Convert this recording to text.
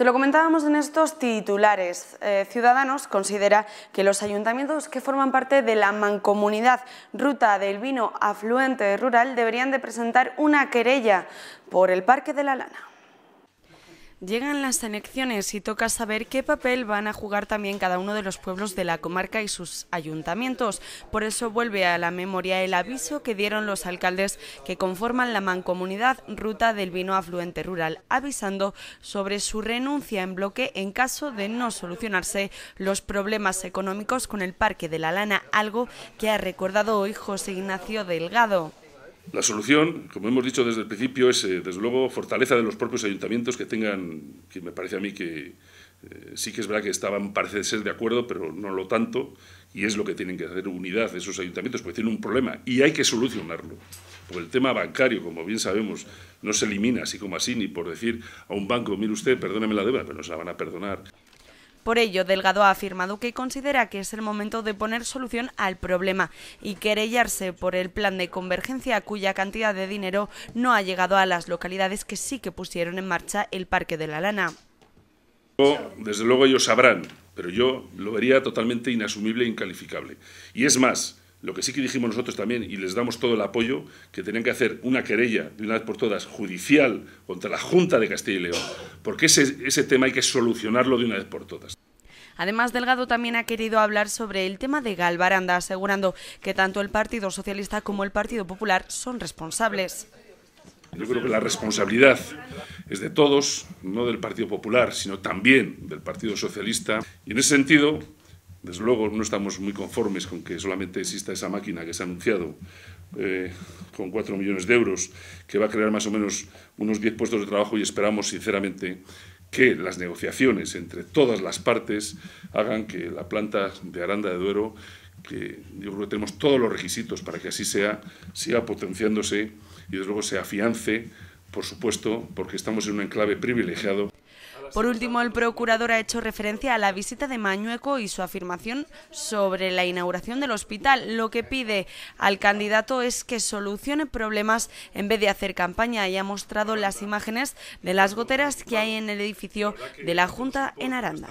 Se lo comentábamos en estos titulares. Eh, Ciudadanos considera que los ayuntamientos que forman parte de la mancomunidad Ruta del Vino Afluente Rural deberían de presentar una querella por el Parque de la Lana. Llegan las elecciones y toca saber qué papel van a jugar también cada uno de los pueblos de la comarca y sus ayuntamientos. Por eso vuelve a la memoria el aviso que dieron los alcaldes que conforman la mancomunidad Ruta del Vino Afluente Rural, avisando sobre su renuncia en bloque en caso de no solucionarse los problemas económicos con el Parque de la Lana, algo que ha recordado hoy José Ignacio Delgado. La solución, como hemos dicho desde el principio, es, eh, desde luego, fortaleza de los propios ayuntamientos que tengan, que me parece a mí que eh, sí que es verdad que estaban, parece ser de acuerdo, pero no lo tanto, y es lo que tienen que hacer unidad esos ayuntamientos, porque tienen un problema y hay que solucionarlo. Porque el tema bancario, como bien sabemos, no se elimina así como así, ni por decir a un banco, mire usted, perdóneme la deuda, pero no se la van a perdonar. Por ello, Delgado ha afirmado que considera que es el momento de poner solución al problema y querellarse por el plan de convergencia cuya cantidad de dinero no ha llegado a las localidades que sí que pusieron en marcha el Parque de la Lana. Desde luego ellos sabrán, pero yo lo vería totalmente inasumible e incalificable. Y es más, lo que sí que dijimos nosotros también, y les damos todo el apoyo, que tenían que hacer una querella, de una vez por todas, judicial contra la Junta de Castilla y León, porque ese, ese tema hay que solucionarlo de una vez por todas. Además, Delgado también ha querido hablar sobre el tema de Galvaranda, asegurando que tanto el Partido Socialista como el Partido Popular son responsables. Yo creo que la responsabilidad es de todos, no del Partido Popular, sino también del Partido Socialista. Y en ese sentido, desde luego, no estamos muy conformes con que solamente exista esa máquina que se ha anunciado eh, con cuatro millones de euros, que va a crear más o menos unos diez puestos de trabajo y esperamos, sinceramente, que las negociaciones entre todas las partes hagan que la planta de Aranda de Duero, que yo creo que tenemos todos los requisitos para que así sea, siga potenciándose y desde luego se afiance, por supuesto, porque estamos en un enclave privilegiado. Por último, el procurador ha hecho referencia a la visita de Mañueco y su afirmación sobre la inauguración del hospital. Lo que pide al candidato es que solucione problemas en vez de hacer campaña y ha mostrado las imágenes de las goteras que hay en el edificio de la Junta en Aranda.